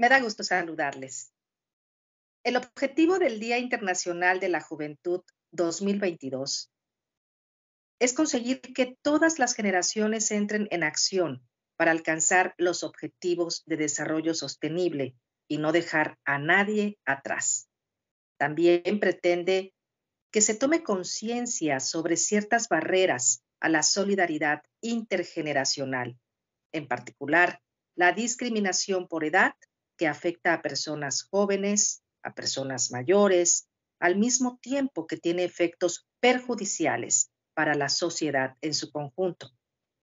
Me da gusto saludarles. El objetivo del Día Internacional de la Juventud 2022 es conseguir que todas las generaciones entren en acción para alcanzar los objetivos de desarrollo sostenible y no dejar a nadie atrás. También pretende que se tome conciencia sobre ciertas barreras a la solidaridad intergeneracional, en particular la discriminación por edad que afecta a personas jóvenes, a personas mayores, al mismo tiempo que tiene efectos perjudiciales para la sociedad en su conjunto.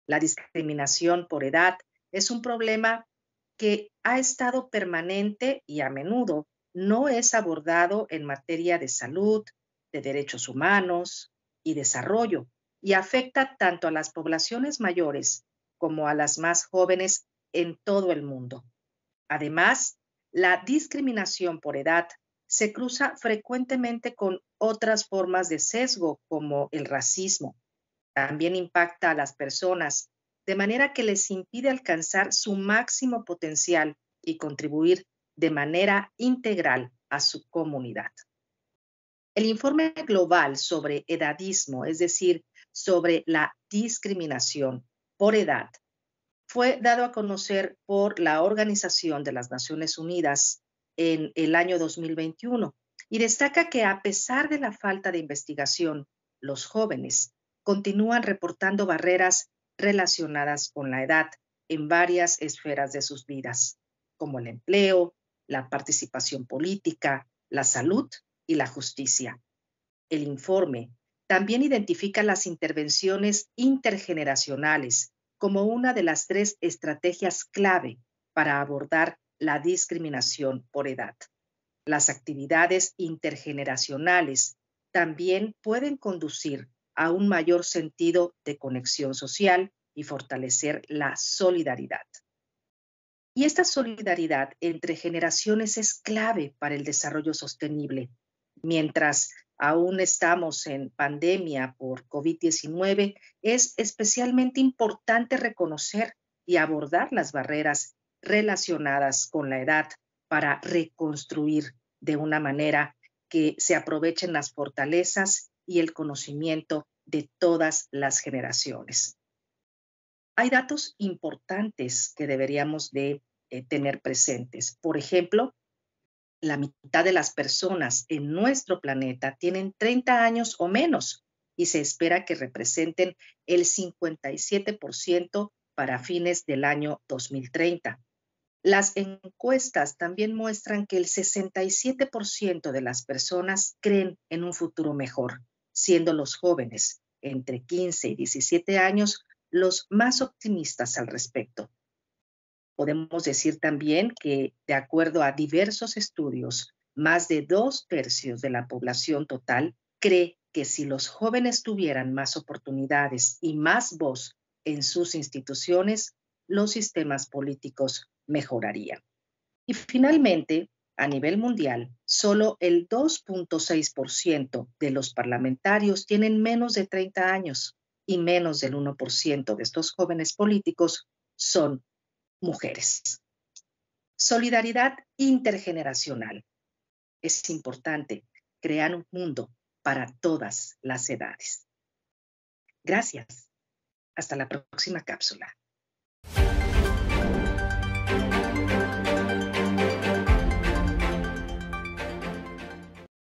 La discriminación por edad es un problema que ha estado permanente y a menudo no es abordado en materia de salud, de derechos humanos y desarrollo, y afecta tanto a las poblaciones mayores como a las más jóvenes en todo el mundo. Además, la discriminación por edad se cruza frecuentemente con otras formas de sesgo como el racismo. También impacta a las personas de manera que les impide alcanzar su máximo potencial y contribuir de manera integral a su comunidad. El informe global sobre edadismo, es decir, sobre la discriminación por edad, fue dado a conocer por la Organización de las Naciones Unidas en el año 2021 y destaca que a pesar de la falta de investigación, los jóvenes continúan reportando barreras relacionadas con la edad en varias esferas de sus vidas, como el empleo, la participación política, la salud y la justicia. El informe también identifica las intervenciones intergeneracionales como una de las tres estrategias clave para abordar la discriminación por edad. Las actividades intergeneracionales también pueden conducir a un mayor sentido de conexión social y fortalecer la solidaridad. Y esta solidaridad entre generaciones es clave para el desarrollo sostenible. Mientras aún estamos en pandemia por COVID-19, es especialmente importante reconocer y abordar las barreras relacionadas con la edad para reconstruir de una manera que se aprovechen las fortalezas y el conocimiento de todas las generaciones. Hay datos importantes que deberíamos de eh, tener presentes. Por ejemplo, la mitad de las personas en nuestro planeta tienen 30 años o menos y se espera que representen el 57% para fines del año 2030. Las encuestas también muestran que el 67% de las personas creen en un futuro mejor, siendo los jóvenes entre 15 y 17 años los más optimistas al respecto. Podemos decir también que, de acuerdo a diversos estudios, más de dos tercios de la población total cree que si los jóvenes tuvieran más oportunidades y más voz en sus instituciones, los sistemas políticos mejorarían. Y finalmente, a nivel mundial, solo el 2.6% de los parlamentarios tienen menos de 30 años y menos del 1% de estos jóvenes políticos son mujeres. Solidaridad intergeneracional. Es importante crear un mundo para todas las edades. Gracias. Hasta la próxima cápsula.